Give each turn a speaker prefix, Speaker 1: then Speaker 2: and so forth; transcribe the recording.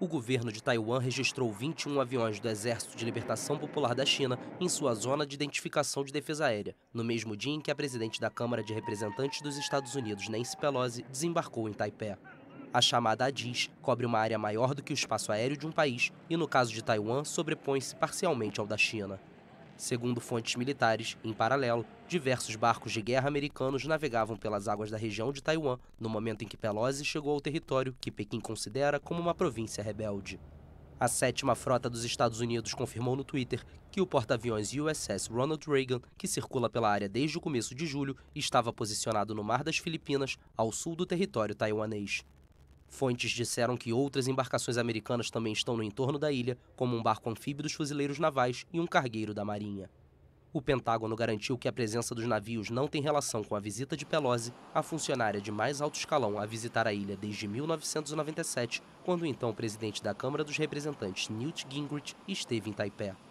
Speaker 1: o governo de Taiwan registrou 21 aviões do Exército de Libertação Popular da China em sua zona de identificação de defesa aérea, no mesmo dia em que a presidente da Câmara de Representantes dos Estados Unidos, Nancy Pelosi, desembarcou em Taipei. A chamada ADIS cobre uma área maior do que o espaço aéreo de um país e, no caso de Taiwan, sobrepõe-se parcialmente ao da China. Segundo fontes militares, em paralelo, diversos barcos de guerra americanos navegavam pelas águas da região de Taiwan no momento em que Pelosi chegou ao território que Pequim considera como uma província rebelde. A sétima frota dos Estados Unidos confirmou no Twitter que o porta-aviões USS Ronald Reagan, que circula pela área desde o começo de julho, estava posicionado no Mar das Filipinas, ao sul do território taiwanês. Fontes disseram que outras embarcações americanas também estão no entorno da ilha, como um barco anfíbio dos fuzileiros navais e um cargueiro da Marinha. O Pentágono garantiu que a presença dos navios não tem relação com a visita de Pelosi, a funcionária de mais alto escalão a visitar a ilha desde 1997, quando então o presidente da Câmara dos Representantes Newt Gingrich esteve em Taipei.